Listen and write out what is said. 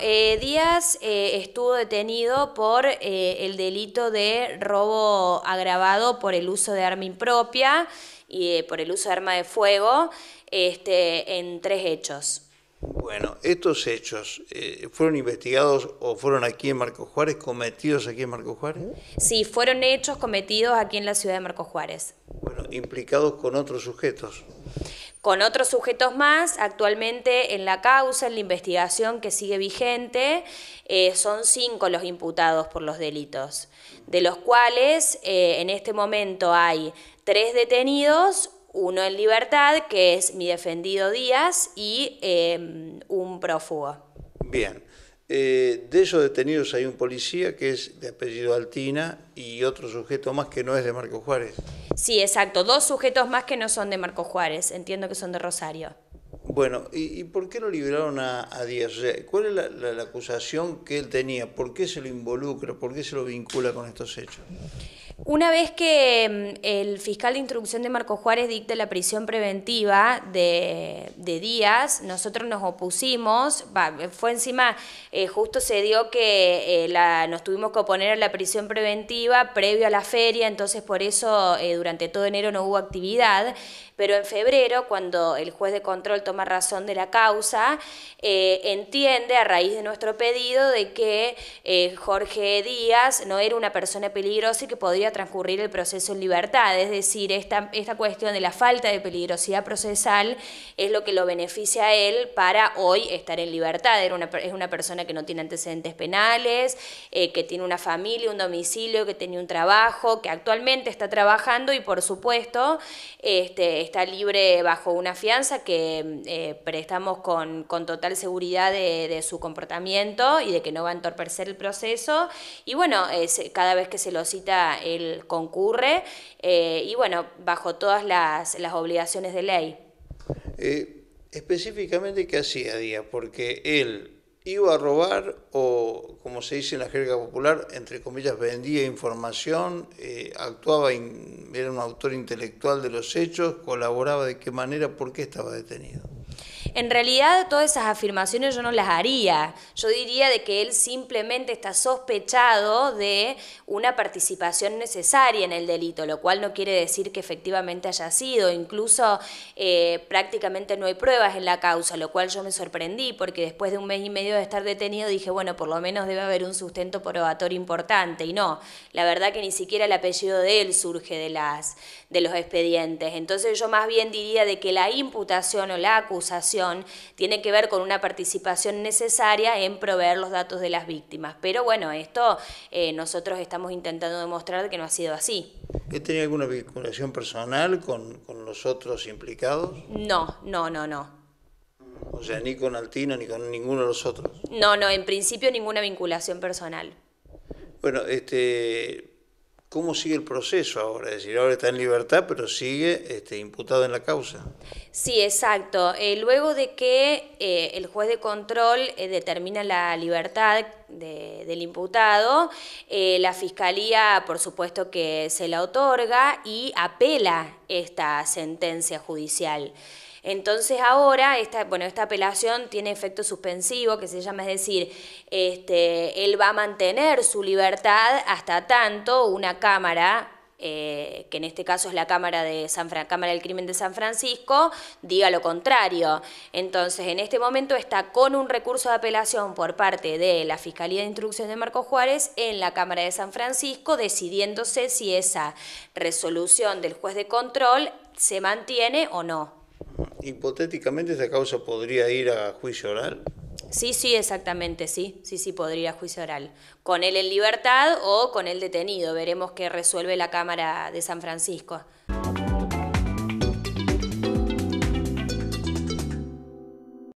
Eh, Díaz eh, estuvo detenido por eh, el delito de robo agravado por el uso de arma impropia y por el uso de arma de fuego este, en tres hechos. Bueno, estos hechos fueron investigados o fueron aquí en Marco Juárez, cometidos aquí en Marco Juárez. Sí, fueron hechos cometidos aquí en la ciudad de Marco Juárez. Bueno, implicados con otros sujetos con otros sujetos más. Actualmente en la causa, en la investigación que sigue vigente, eh, son cinco los imputados por los delitos, de los cuales eh, en este momento hay tres detenidos, uno en libertad, que es mi defendido Díaz, y eh, un prófugo. Bien. Eh, de esos detenidos hay un policía que es de apellido Altina y otro sujeto más que no es de Marco Juárez. Sí, exacto, dos sujetos más que no son de Marco Juárez, entiendo que son de Rosario. Bueno, ¿y, y por qué lo liberaron a, a Díaz? ¿Cuál es la, la acusación que él tenía? ¿Por qué se lo involucra? ¿Por qué se lo vincula con estos hechos? Una vez que mm, el fiscal de instrucción de Marco Juárez dicta la prisión preventiva de, Díaz, nosotros nos opusimos, fue encima, eh, justo se dio que eh, nos tuvimos que oponer a la prisión preventiva previo a la feria, entonces por eso eh, durante todo enero no hubo actividad, pero en febrero, cuando el juez de control toma razón de la causa, entiende a raíz de nuestro pedido de que Jorge Díaz no era una persona peligrosa y que podría transcurrir el proceso en libertad. Es decir, esta, esta cuestión de la falta de peligrosidad procesal es lo que lo beneficia a él para hoy estar en libertad. Era es una persona que no tiene antecedentes penales, eh, que tiene una familia, un domicilio, que tenía un trabajo, que actualmente está trabajando y por supuesto este, está libre bajo una fianza que eh, prestamos con, con, total seguridad de, su comportamiento y de que no va a entorpecer el proceso. Y bueno, eh, cada vez que se lo cita el concurre eh, y bueno, bajo todas las, obligaciones de ley. Eh, específicamente, ¿qué hacía Díaz? Porque él iba a robar o, como se dice en la jerga popular, entre comillas, vendía información, eh, actuaba, era un autor intelectual de los hechos, colaboraba de qué manera, por qué estaba detenido. En realidad todas esas afirmaciones yo no las haría. Yo diría de que él simplemente está sospechado de una participación necesaria en el delito, lo cual no quiere decir que efectivamente haya sido. Incluso eh, prácticamente no hay pruebas en la causa, lo cual yo me sorprendí porque después de un mes y medio de estar detenido dije, bueno, por lo menos debe haber un sustento probatorio importante. Y no, la verdad que ni siquiera el apellido de él surge de, las, de los expedientes. Entonces yo más bien diría de que la imputación o la acusación tiene que ver con una participación necesaria en proveer los datos de las víctimas. Pero bueno, esto eh, nosotros estamos intentando demostrar que no ha sido así. ¿He tenido alguna vinculación personal con, con los otros implicados? No, no, no, no. O sea, ni con Altino ni con ninguno de los otros. No, no, en principio ninguna vinculación personal. Bueno, este, ¿Cómo sigue el proceso ahora? Es decir, ahora está en libertad, pero sigue este, imputado en la causa. Sí, exacto. Eh, luego de que eh, el juez de control eh, determina la libertad del imputado, la fiscalía, por supuesto, que se la otorga y apela esta sentencia judicial. Entonces ahora, esta, bueno, esta apelación tiene efecto suspensivo, que se llama, es decir, este, él va a mantener su libertad hasta tanto una Cámara eh, que en este caso es la Cámara de San Cámara del Crimen de San Francisco, diga lo contrario. Entonces, en este momento está con un recurso de apelación por parte de la Fiscalía de Instrucción de Marco Juárez en la Cámara de San Francisco, decidiéndose si esa resolución del juez de control se mantiene o no hipotéticamente esta causa podría ir a juicio oral. Sí, sí, exactamente, sí, sí, sí, podría ir a juicio oral. Con él en libertad o con él detenido. Veremos qué resuelve la Cámara de San Francisco.